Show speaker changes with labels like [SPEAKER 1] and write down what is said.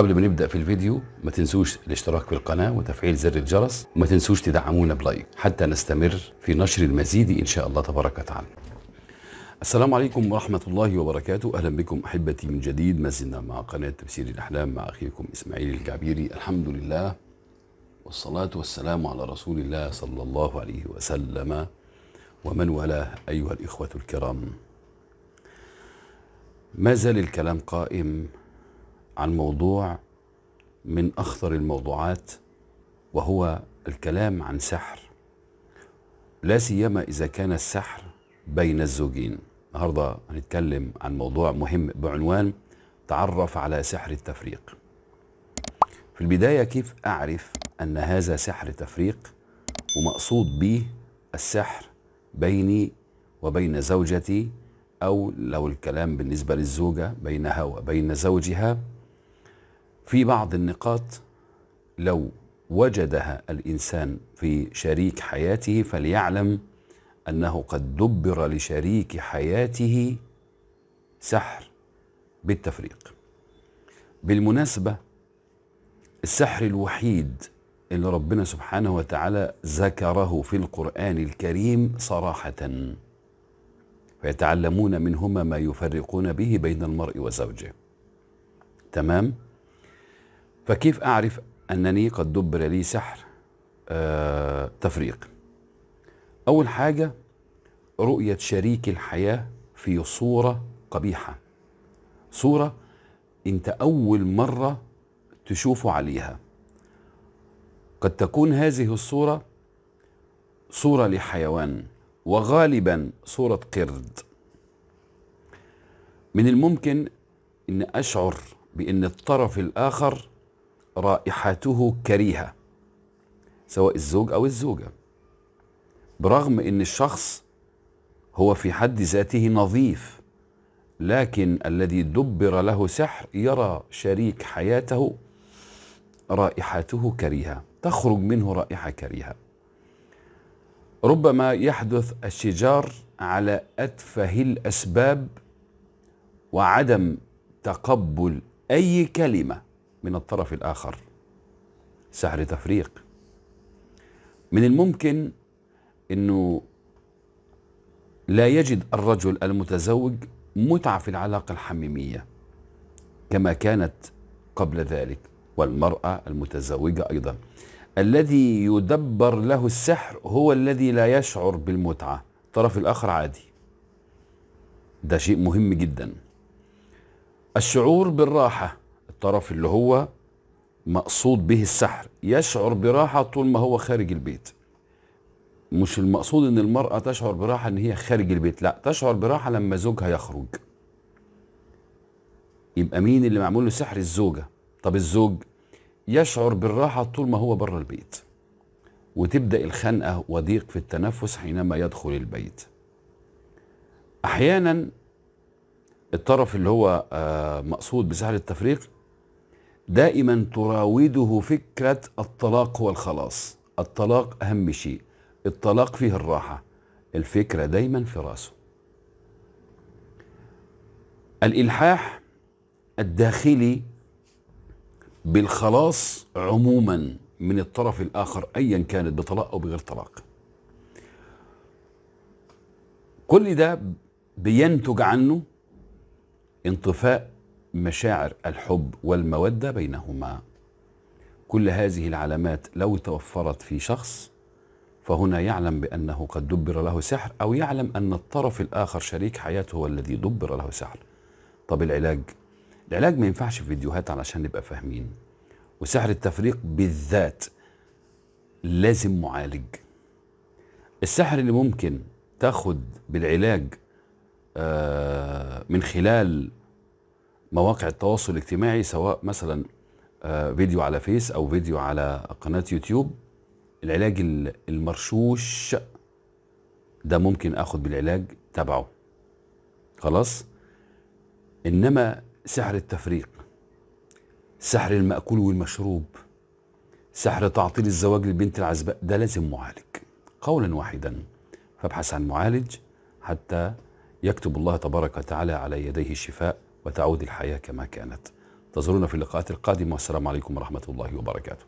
[SPEAKER 1] وقبل ما نبدا في الفيديو ما تنسوش الاشتراك في القناه وتفعيل زر الجرس وما تنسوش تدعمونا بلايك حتى نستمر في نشر المزيد ان شاء الله تبارك وتعالى السلام عليكم ورحمة الله وبركاته أهلا بكم أحبتي من جديد ما زلنا مع قناة تفسير الأحلام مع أخيكم إسماعيل الجعبيري الحمد لله والصلاة والسلام على رسول الله صلى الله عليه وسلم ومن والاه أيها الإخوة الكرام ما زال الكلام قائم عن موضوع من اخطر الموضوعات وهو الكلام عن سحر لا سيما اذا كان السحر بين الزوجين النهارده هنتكلم عن موضوع مهم بعنوان تعرف على سحر التفريق في البدايه كيف اعرف ان هذا سحر تفريق ومقصود به السحر بيني وبين زوجتي او لو الكلام بالنسبه للزوجه بينها وبين زوجها في بعض النقاط لو وجدها الانسان في شريك حياته فليعلم انه قد دبر لشريك حياته سحر بالتفريق بالمناسبه السحر الوحيد اللي ربنا سبحانه وتعالى ذكره في القران الكريم صراحه فيتعلمون منهما ما يفرقون به بين المرء وزوجه تمام فكيف أعرف أنني قد دبر لي سحر آه تفريق أول حاجة رؤية شريك الحياة في صورة قبيحة صورة أنت أول مرة تشوفه عليها قد تكون هذه الصورة صورة لحيوان وغالبا صورة قرد من الممكن أن أشعر بأن الطرف الآخر رائحته كريهه سواء الزوج او الزوجه برغم ان الشخص هو في حد ذاته نظيف لكن الذي دبر له سحر يرى شريك حياته رائحته كريهه تخرج منه رائحه كريهه ربما يحدث الشجار على اتفه الاسباب وعدم تقبل اي كلمه من الطرف الآخر سحر تفريق من الممكن أنه لا يجد الرجل المتزوج متعة في العلاقة الحميمية كما كانت قبل ذلك والمرأة المتزوجة أيضا الذي يدبر له السحر هو الذي لا يشعر بالمتعة الطرف الآخر عادي ده شيء مهم جدا الشعور بالراحة الطرف اللي هو مقصود به السحر يشعر براحة طول ما هو خارج البيت مش المقصود ان المرأة تشعر براحة ان هي خارج البيت لا تشعر براحة لما زوجها يخرج يبقى مين اللي معمول له سحر الزوجة طب الزوج يشعر بالراحة طول ما هو بره البيت وتبدأ الخنقة وضيق في التنفس حينما يدخل البيت احيانا الطرف اللي هو آه، مقصود بسحر التفريق دائما تراوده فكرة الطلاق هو الخلاص الطلاق أهم شيء الطلاق فيه الراحة الفكرة دايما في راسه الإلحاح الداخلي بالخلاص عموما من الطرف الآخر أيا كانت بطلاق أو بغير طلاق كل ده بينتج عنه انطفاء مشاعر الحب والموده بينهما كل هذه العلامات لو توفرت في شخص فهنا يعلم بانه قد دبر له سحر او يعلم ان الطرف الاخر شريك حياته هو الذي دبر له سحر طب العلاج العلاج ما ينفعش في فيديوهات علشان نبقى فاهمين وسحر التفريق بالذات لازم معالج السحر اللي ممكن تاخد بالعلاج آه، من خلال مواقع التواصل الاجتماعي سواء مثلا آه، فيديو على فيس او فيديو على قناه يوتيوب العلاج المرشوش ده ممكن اخد بالعلاج تبعه خلاص انما سحر التفريق سحر المأكول والمشروب سحر تعطيل الزواج للبنت العزباء ده لازم معالج قولا واحدا فابحث عن معالج حتى يكتب الله تبارك وتعالى على يديه الشفاء وتعود الحياة كما كانت انتظرونا في اللقاءات القادمة والسلام عليكم ورحمة الله وبركاته